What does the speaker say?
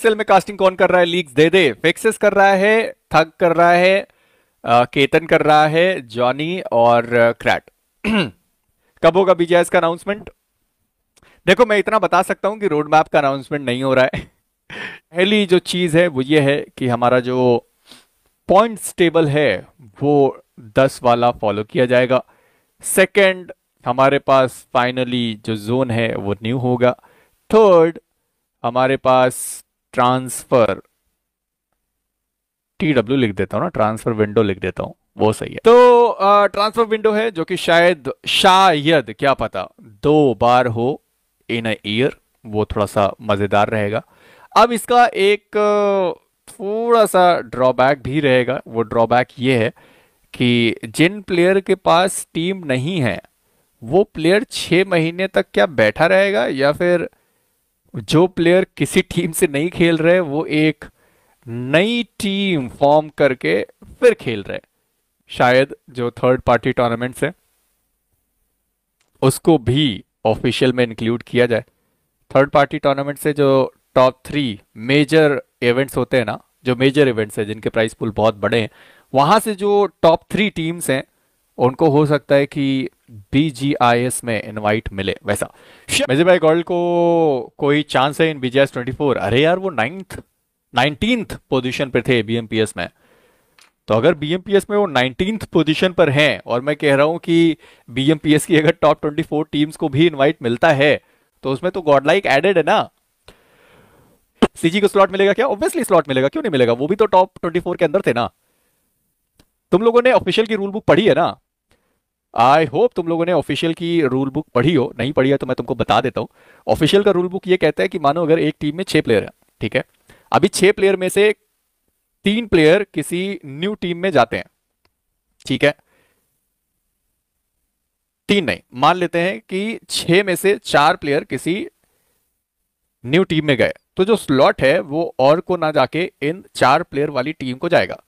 cell में casting कौन कर रहा है लीक्स दे दे फिक्सेस कर रहा है थग कर रहा है आ, केतन कर रहा है जॉनी और क्रैट कब होगा बीजेएस का अनाउंसमेंट देखो मैं इतना बता सकता हूं कि रोड मैप का अनाउंसमेंट नहीं हो रहा है पहली जो चीज़ है वो ये है कि हमारा जो पॉइंट टेबल है वो दस वाला फॉलो किया जाएगा सेकेंड हमारे पास फाइनली जो जोन है वो न्यू होगा थर्ड हमारे पास ट्रांसफर टी डब्ल्यू लिख देता हूँ ना ट्रांसफर विंडो लिख देता हूं वो सही है तो ट्रांसफर विंडो है जो कि शायद शायद क्या पता दो बार हो इन ईयर वो थोड़ा सा मजेदार रहेगा अब इसका एक थोड़ा सा ड्रॉबैक भी रहेगा वो ड्रॉबैक ये है कि जिन प्लेयर के पास टीम नहीं है वो प्लेयर छः महीने तक क्या बैठा रहेगा या फिर जो प्लेयर किसी टीम से नहीं खेल रहे वो एक नई टीम फॉर्म करके फिर खेल रहे शायद जो थर्ड पार्टी टूर्नामेंट है उसको भी ऑफिशियल में इंक्लूड किया जाए थर्ड पार्टी टूर्नामेंट से जो टॉप थ्री मेजर इवेंट्स होते हैं ना जो मेजर इवेंट्स हैं जिनके प्राइस पुल बहुत बड़े हैं वहाँ से जो टॉप थ्री टीम्स हैं उनको हो सकता है कि BGIS में इनवाइट मिले वैसा मेजी भाई गोल्ड को कोई चांस है इन BGIS 24 अरे यार वो नाइन्थ नाइनटीन्थ पोजीशन पर थे BMPS में तो अगर BMPS में वो नाइनटीन्थ पोजीशन पर हैं और मैं कह रहा हूं कि बीएमपीएस की अगर टॉप 24 टीम्स को भी इनवाइट मिलता है तो उसमें तो गॉड लाइक एडेड है ना सीजी को स्लॉट मिलेगा क्या ऑब्वियसली स्लॉट मिलेगा क्यों नहीं मिलेगा वो भी तो टॉप ट्वेंटी के अंदर थे ना तुम लोगों ने ऑफिशियल की रूल बुक पढ़ी है ना आई होप तुम लोगों ने ऑफिशियल की रूल बुक पढ़ी हो नहीं पढ़ी है तो मैं तुमको बता देता हूँ ऑफिशियल का रूल बुक ये कहता है कि मानो अगर एक टीम में छः प्लेयर है ठीक है अभी छः प्लेयर में से तीन प्लेयर किसी न्यू टीम में जाते हैं ठीक है तीन नहीं मान लेते हैं कि छह में से चार प्लेयर किसी न्यू टीम में गए तो जो स्लॉट है वो और को ना जाके इन चार प्लेयर वाली टीम को जाएगा